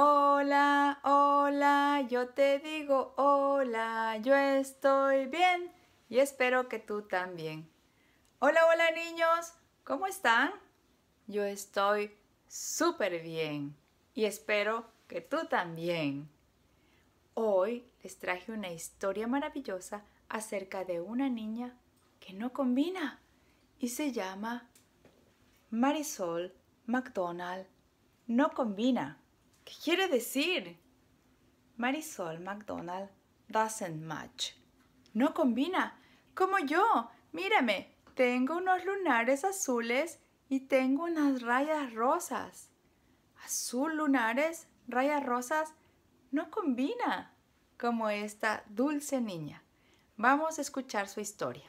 Hola, hola, yo te digo hola, yo estoy bien y espero que tú también. Hola, hola niños, ¿cómo están? Yo estoy súper bien y espero que tú también. Hoy les traje una historia maravillosa acerca de una niña que no combina y se llama Marisol McDonald. No combina. ¿Qué quiere decir? Marisol McDonald doesn't match. No combina. Como yo. Mírame. Tengo unos lunares azules y tengo unas rayas rosas. Azul lunares, rayas rosas, no combina como esta dulce niña. Vamos a escuchar su historia.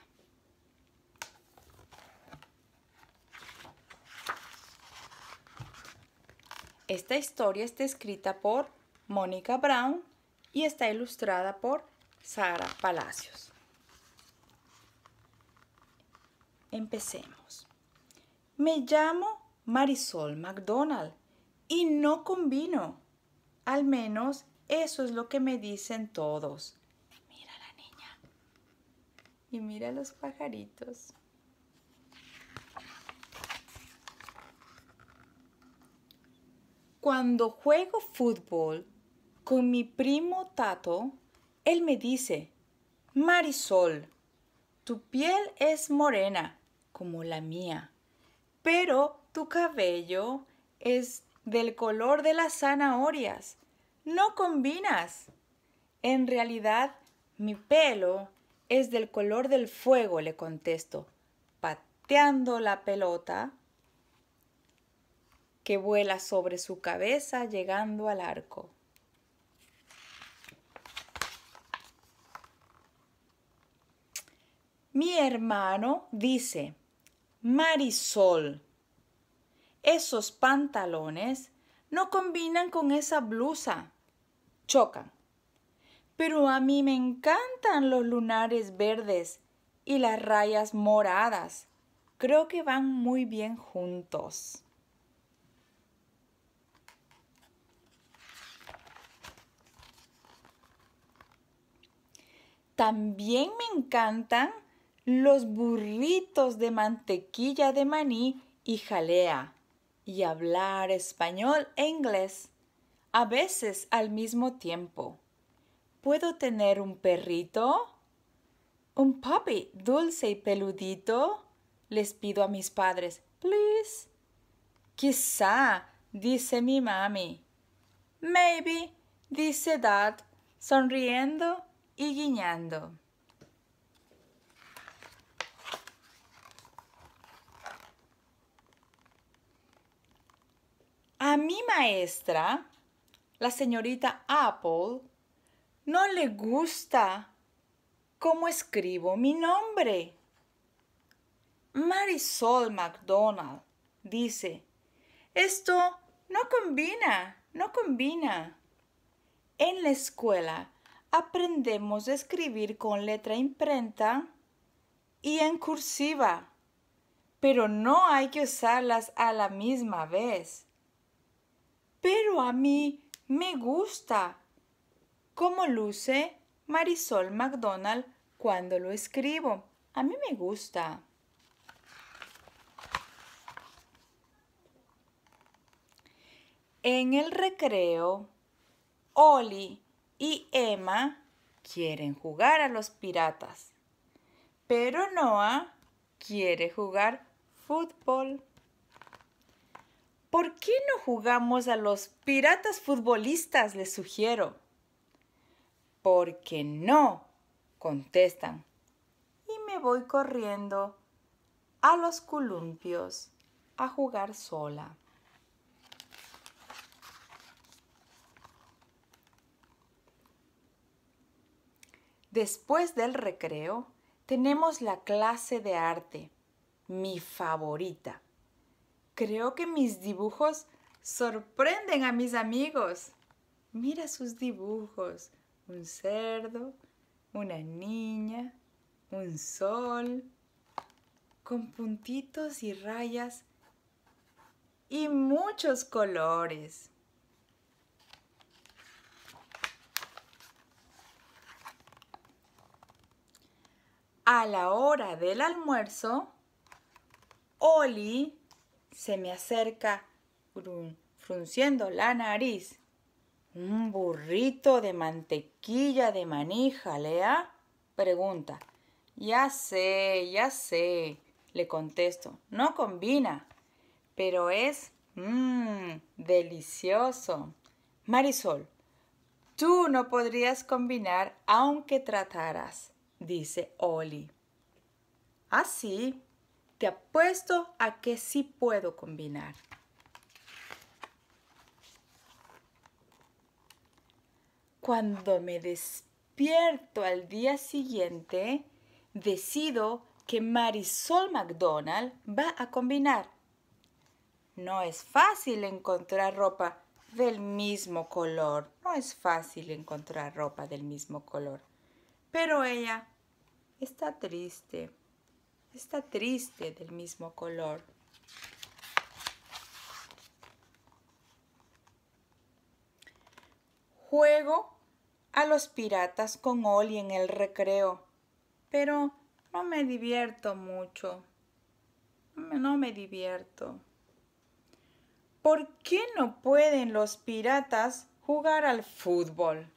Esta historia está escrita por Mónica Brown y está ilustrada por Sara Palacios. Empecemos. Me llamo Marisol McDonald y no combino. Al menos eso es lo que me dicen todos. Mira la niña. Y mira los pajaritos. Cuando juego fútbol con mi primo Tato, él me dice, Marisol, tu piel es morena como la mía, pero tu cabello es del color de las zanahorias. No combinas. En realidad, mi pelo es del color del fuego, le contesto, pateando la pelota que vuela sobre su cabeza llegando al arco. Mi hermano dice, Marisol, esos pantalones no combinan con esa blusa, chocan. Pero a mí me encantan los lunares verdes y las rayas moradas. Creo que van muy bien juntos. También me encantan los burritos de mantequilla de maní y jalea y hablar español e inglés, a veces al mismo tiempo. ¿Puedo tener un perrito? Un puppy dulce y peludito, les pido a mis padres, please. Quizá, dice mi mami. Maybe, dice Dad, sonriendo y guiñando. A mi maestra, la señorita Apple, no le gusta cómo escribo mi nombre. Marisol McDonald dice, esto no combina, no combina. En la escuela aprendemos a escribir con letra imprenta y en cursiva, pero no hay que usarlas a la misma vez. Pero a mí me gusta cómo luce Marisol McDonald cuando lo escribo. A mí me gusta. En el recreo, Oli y Emma quieren jugar a los piratas, pero Noah quiere jugar fútbol. ¿Por qué no jugamos a los piratas futbolistas? Les sugiero. Porque no, contestan. Y me voy corriendo a los columpios a jugar sola. Después del recreo, tenemos la clase de arte, mi favorita. Creo que mis dibujos sorprenden a mis amigos. Mira sus dibujos, un cerdo, una niña, un sol, con puntitos y rayas y muchos colores. a la hora del almuerzo, Oli se me acerca frunciendo la nariz. ¿Un burrito de mantequilla de maní Lea, Pregunta. Ya sé, ya sé, le contesto. No combina, pero es mmm, delicioso. Marisol, tú no podrías combinar aunque trataras dice Oli. Así, ah, te apuesto a que sí puedo combinar. Cuando me despierto al día siguiente, decido que Marisol McDonald va a combinar. No es fácil encontrar ropa del mismo color. No es fácil encontrar ropa del mismo color. Pero ella está triste, está triste del mismo color. Juego a los piratas con Oli en el recreo, pero no me divierto mucho. No me divierto. ¿Por qué no pueden los piratas jugar al fútbol?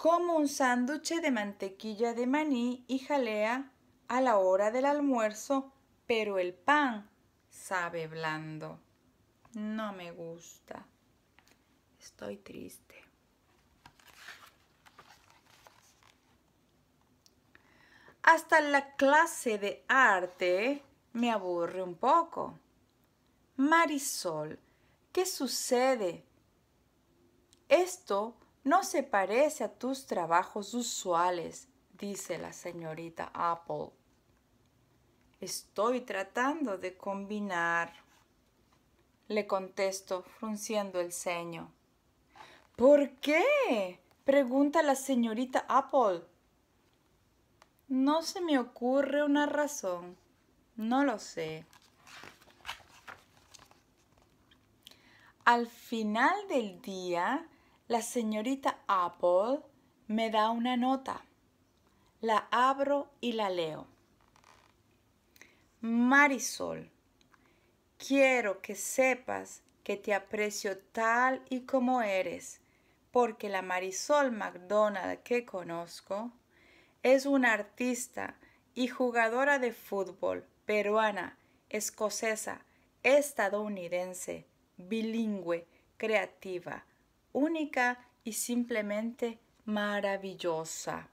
como un sándwich de mantequilla de maní y jalea a la hora del almuerzo, pero el pan sabe blando. No me gusta. Estoy triste. Hasta la clase de arte me aburre un poco. Marisol, ¿qué sucede? Esto no se parece a tus trabajos usuales, dice la señorita Apple. Estoy tratando de combinar. Le contesto, frunciendo el ceño. ¿Por qué? pregunta la señorita Apple. No se me ocurre una razón. No lo sé. Al final del día, la señorita Apple me da una nota. La abro y la leo. Marisol, quiero que sepas que te aprecio tal y como eres, porque la Marisol McDonald que conozco es una artista y jugadora de fútbol peruana, escocesa, estadounidense, bilingüe, creativa, única y simplemente maravillosa.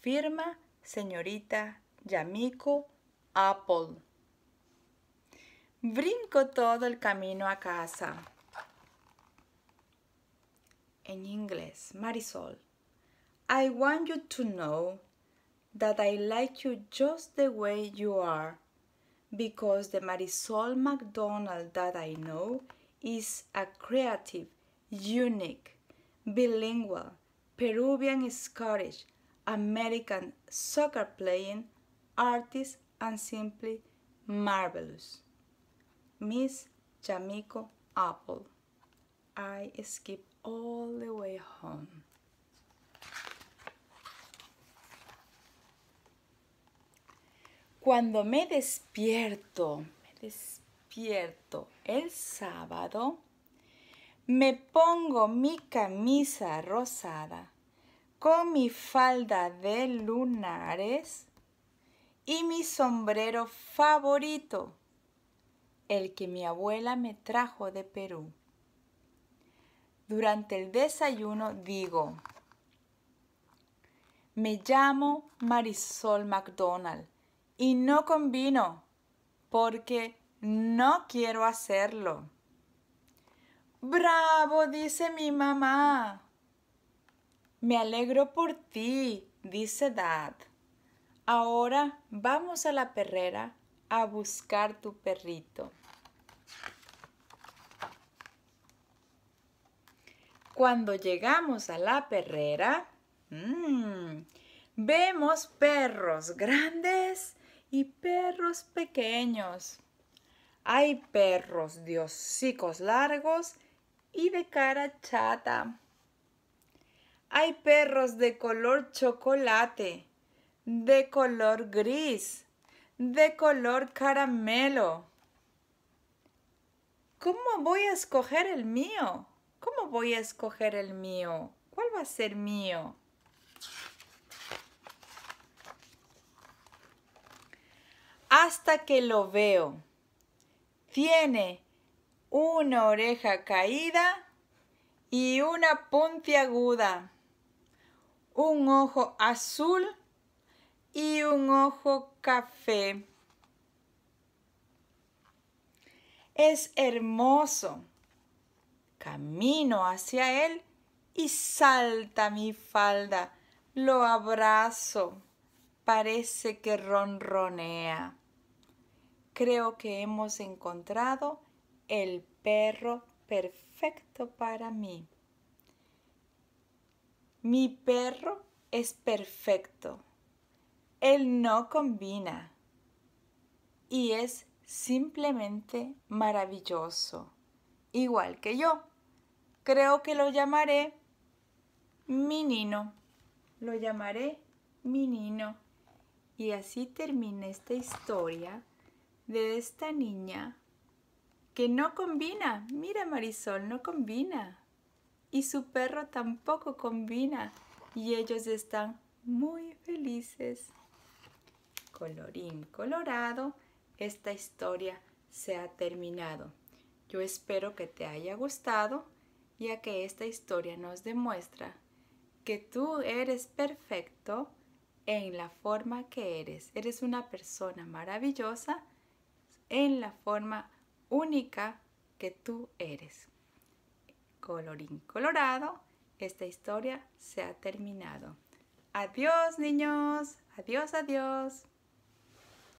Firma señorita Yamiko Apple. Brinco todo el camino a casa. En inglés, Marisol. I want you to know that I like you just the way you are because the Marisol McDonald that I know is a creative unique, bilingual, Peruvian Scottish, American soccer playing, artist, and simply marvelous. Miss Jamiko Apple. I skip all the way home. Cuando me despierto, me despierto el sábado, me pongo mi camisa rosada con mi falda de lunares y mi sombrero favorito, el que mi abuela me trajo de Perú. Durante el desayuno digo, me llamo Marisol McDonald y no combino porque no quiero hacerlo. Bravo, dice mi mamá. Me alegro por ti, dice Dad. Ahora vamos a la perrera a buscar tu perrito. Cuando llegamos a la perrera, mm, vemos perros grandes y perros pequeños. Hay perros de hocicos largos y de cara chata. Hay perros de color chocolate, de color gris, de color caramelo. ¿Cómo voy a escoger el mío? ¿Cómo voy a escoger el mío? ¿Cuál va a ser mío? Hasta que lo veo. Tiene una oreja caída y una puntiaguda, un ojo azul y un ojo café. Es hermoso. Camino hacia él y salta mi falda. Lo abrazo. Parece que ronronea. Creo que hemos encontrado el perro perfecto para mí. Mi perro es perfecto. Él no combina y es simplemente maravilloso, igual que yo. Creo que lo llamaré mi Lo llamaré mi Y así termina esta historia de esta niña que no combina. Mira Marisol, no combina. Y su perro tampoco combina. Y ellos están muy felices. Colorín colorado, esta historia se ha terminado. Yo espero que te haya gustado, ya que esta historia nos demuestra que tú eres perfecto en la forma que eres. Eres una persona maravillosa en la forma única que tú eres. Colorín colorado, esta historia se ha terminado. Adiós niños, adiós, adiós.